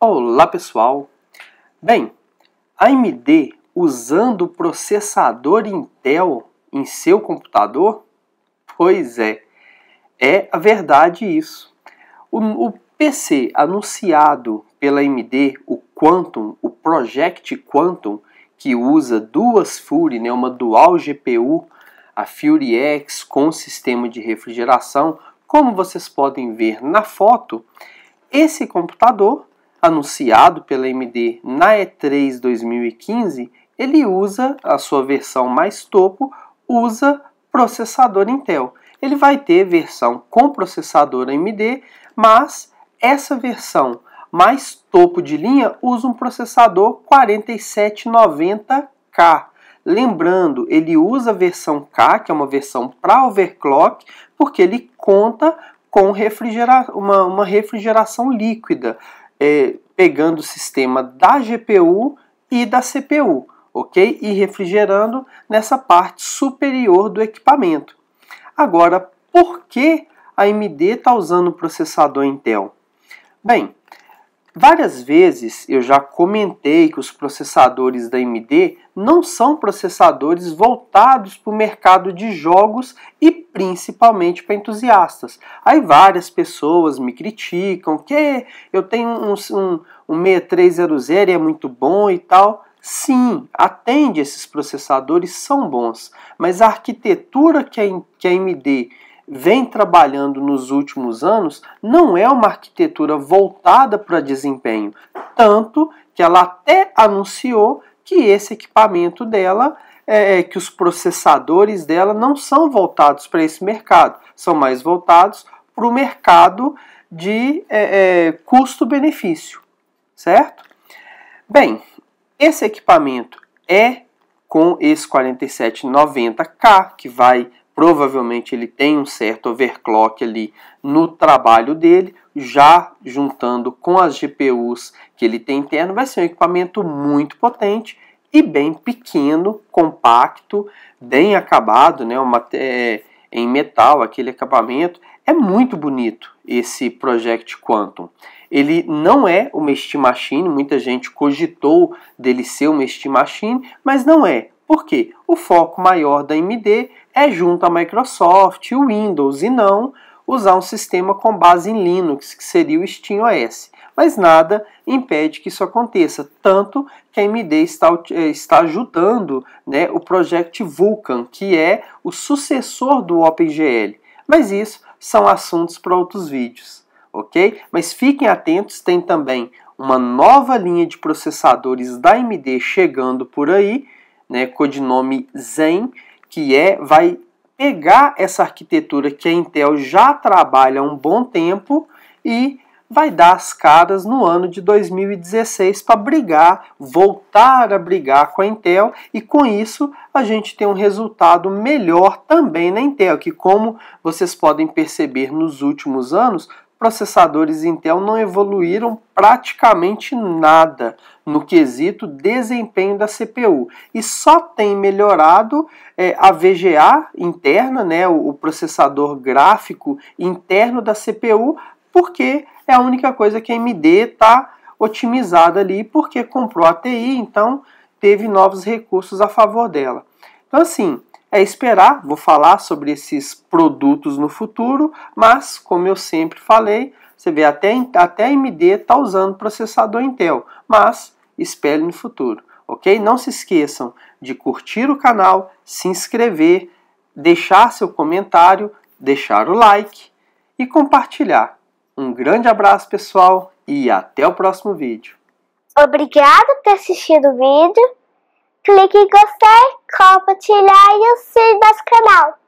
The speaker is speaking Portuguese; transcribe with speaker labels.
Speaker 1: Olá pessoal! Bem, AMD usando o processador Intel em seu computador? Pois é, é a verdade isso. O, o PC anunciado pela AMD, o Quantum, o Project Quantum, que usa duas Fury, né, uma dual GPU, a Fury X com sistema de refrigeração, como vocês podem ver na foto, esse computador anunciado pela AMD na E3 2015, ele usa a sua versão mais topo, usa processador Intel. Ele vai ter versão com processador AMD, mas essa versão mais topo de linha usa um processador 4790K. Lembrando, ele usa a versão K, que é uma versão para overclock, porque ele conta com refrigera uma, uma refrigeração líquida é, pegando o sistema da GPU e da CPU, ok? E refrigerando nessa parte superior do equipamento. Agora, por que a AMD está usando o processador Intel? Bem, várias vezes eu já comentei que os processadores da AMD não são processadores voltados para o mercado de jogos e principalmente para entusiastas. Aí várias pessoas me criticam que eu tenho um, um, um 6300 e é muito bom e tal. Sim, atende, esses processadores são bons, mas a arquitetura que a, que a AMD vem trabalhando nos últimos anos não é uma arquitetura voltada para desempenho, tanto que ela até anunciou que esse equipamento dela é, é que os processadores dela não são voltados para esse mercado, são mais voltados para o mercado de é, é, custo-benefício, certo? Bem, esse equipamento é com esse 4790K, que vai, provavelmente ele tem um certo overclock ali no trabalho dele, já juntando com as GPUs que ele tem interno, vai ser um equipamento muito potente e bem pequeno, compacto, bem acabado, né? Uma, é, em metal, aquele acabamento. É muito bonito esse Project Quantum. Ele não é uma Steam Machine, muita gente cogitou dele ser uma Steam Machine, mas não é. Por quê? O foco maior da AMD é junto à Microsoft, o Windows e não usar um sistema com base em Linux, que seria o SteamOS mas nada impede que isso aconteça. Tanto que a AMD está, eh, está ajudando né, o Project Vulkan, que é o sucessor do OpenGL. Mas isso são assuntos para outros vídeos, ok? Mas fiquem atentos, tem também uma nova linha de processadores da AMD chegando por aí, né, codinome Zen, que é vai pegar essa arquitetura que a Intel já trabalha há um bom tempo e vai dar as caras no ano de 2016 para brigar, voltar a brigar com a Intel e com isso a gente tem um resultado melhor também na Intel, que como vocês podem perceber nos últimos anos, processadores Intel não evoluíram praticamente nada no quesito desempenho da CPU e só tem melhorado é, a VGA interna, né, o processador gráfico interno da CPU, porque é a única coisa que a AMD está otimizada ali, porque comprou a TI, então teve novos recursos a favor dela. Então, assim, é esperar, vou falar sobre esses produtos no futuro, mas como eu sempre falei, você vê até, até a AMD está usando processador Intel, mas espere no futuro, ok? Não se esqueçam de curtir o canal, se inscrever, deixar seu comentário, deixar o like e compartilhar. Um grande abraço, pessoal, e até o próximo vídeo. Obrigada por ter assistido o vídeo. Clique em gostei, compartilhar e o nosso canal.